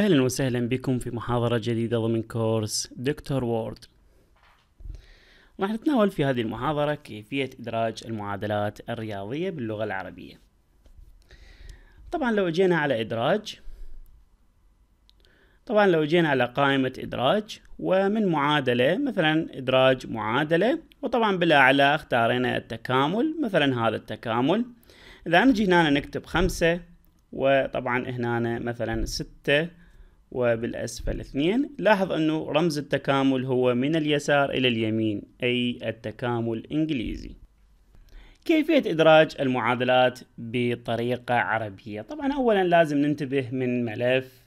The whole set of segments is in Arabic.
أهلا وسهلا بكم في محاضرة جديدة ضمن كورس دكتور وورد راح نتناول في هذه المحاضرة كيفية إدراج المعادلات الرياضية باللغة العربية طبعا لو جينا على إدراج طبعا لو جينا على قائمة إدراج ومن معادلة مثلا إدراج معادلة وطبعا بالأعلى اختارينا التكامل مثلا هذا التكامل إذا نجي هنا نكتب خمسة وطبعا هنا مثلا ستة وبالأسفل اثنين لاحظ أنه رمز التكامل هو من اليسار إلى اليمين أي التكامل الإنجليزي كيفية إدراج المعادلات بطريقة عربية طبعا أولا لازم ننتبه من ملف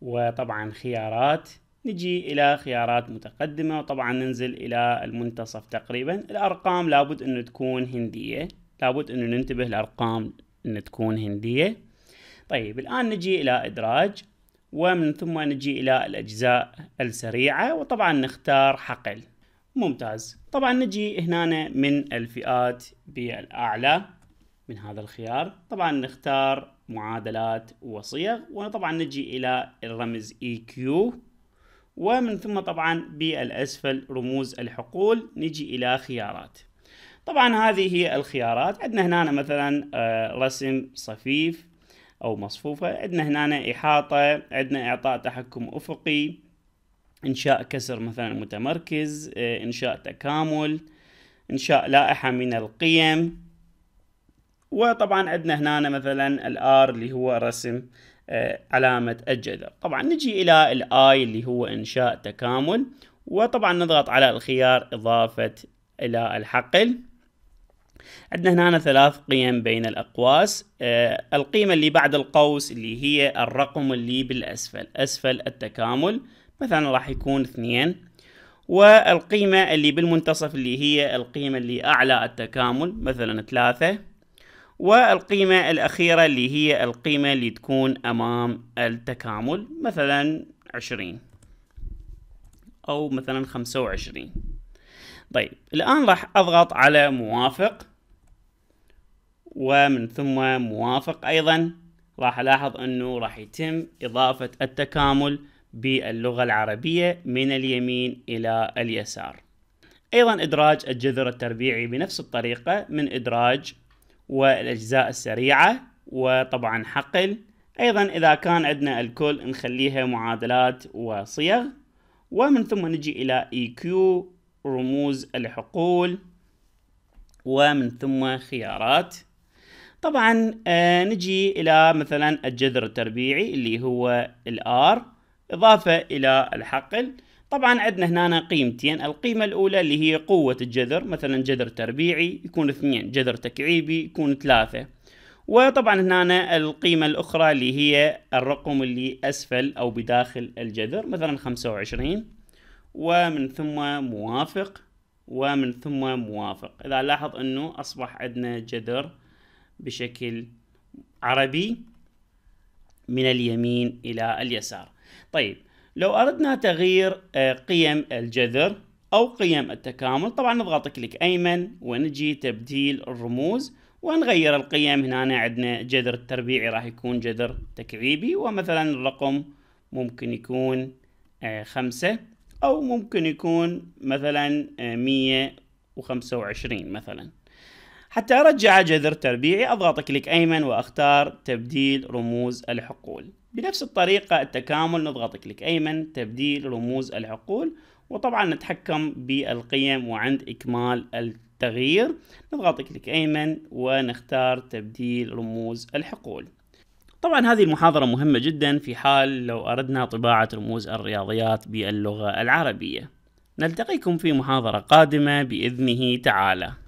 وطبعا خيارات نجي إلى خيارات متقدمة وطبعا ننزل إلى المنتصف تقريبا الأرقام لابد أنه تكون هندية لابد أنه ننتبه الأرقام أن تكون هندية طيب الآن نجي إلى إدراج ومن ثم نجي إلى الأجزاء السريعة وطبعا نختار حقل ممتاز طبعا نجي هنا من الفئات بالأعلى من هذا الخيار طبعا نختار معادلات وصيغ وطبعا نجي إلى الرمز EQ ومن ثم طبعا بالأسفل رموز الحقول نجي إلى خيارات طبعا هذه هي الخيارات عندنا هنا مثلا آه، رسم صفيف او مصفوفه عندنا هنا احاطه عندنا اعطاء تحكم افقي انشاء كسر مثلا متمركز آه، انشاء تكامل انشاء لائحه من القيم وطبعا عندنا هنا مثلا الار اللي هو رسم آه، علامة الجذر طبعا نجي إلى الآي اللي هو إنشاء تكامل وطبعا نضغط على الخيار إضافة إلى الحقل عندنا هنا ثلاث قيم بين الأقواس آه القيمة اللي بعد القوس اللي هي الرقم اللي بالأسفل أسفل التكامل مثلا راح يكون اثنين والقيمة اللي بالمنتصف اللي هي القيمة اللي أعلى التكامل مثلا ثلاثة والقيمة الأخيرة اللي هي القيمة اللي تكون أمام التكامل مثلا عشرين أو مثلا خمسة وعشرين طيب الآن راح أضغط على موافق ومن ثم موافق أيضا راح ألاحظ أنه راح يتم إضافة التكامل باللغة العربية من اليمين إلى اليسار أيضا إدراج الجذر التربيعي بنفس الطريقة من إدراج والأجزاء السريعة وطبعا حقل أيضا إذا كان عندنا الكل نخليها معادلات وصيغ ومن ثم نجي إلى EQ رموز الحقول ومن ثم خيارات طبعا آه، نجي إلى مثلا الجذر التربيعي اللي هو الآر إضافة إلى الحقل طبعا عندنا هنا قيمتين القيمة الأولى اللي هي قوة الجذر مثلا جذر تربيعي يكون اثنين جذر تكعيبي يكون ثلاثة وطبعا هنا القيمة الأخرى اللي هي الرقم اللي أسفل أو بداخل الجذر مثلا خمسة وعشرين ومن ثم موافق ومن ثم موافق إذا لاحظ أنه أصبح عندنا جذر بشكل عربي من اليمين إلى اليسار طيب لو أردنا تغيير آه، قيم الجذر أو قيم التكامل طبعا نضغط كليك أيمن ونجي تبديل الرموز ونغير القيم هنا عندنا جذر التربيعي راح يكون جذر تكعيبي ومثلا الرقم ممكن يكون آه، خمسة أو ممكن يكون مثلا آه، مية وخمسة وعشرين مثلا حتى ارجع جذر تربيعي اضغط كليك ايمن واختار تبديل رموز الحقول بنفس الطريقة التكامل نضغط كليك أيمن تبديل رموز الحقول وطبعا نتحكم بالقيم وعند إكمال التغيير نضغط كليك أيمن ونختار تبديل رموز الحقول طبعا هذه المحاضرة مهمة جدا في حال لو أردنا طباعة رموز الرياضيات باللغة العربية نلتقيكم في محاضرة قادمة بإذنه تعالى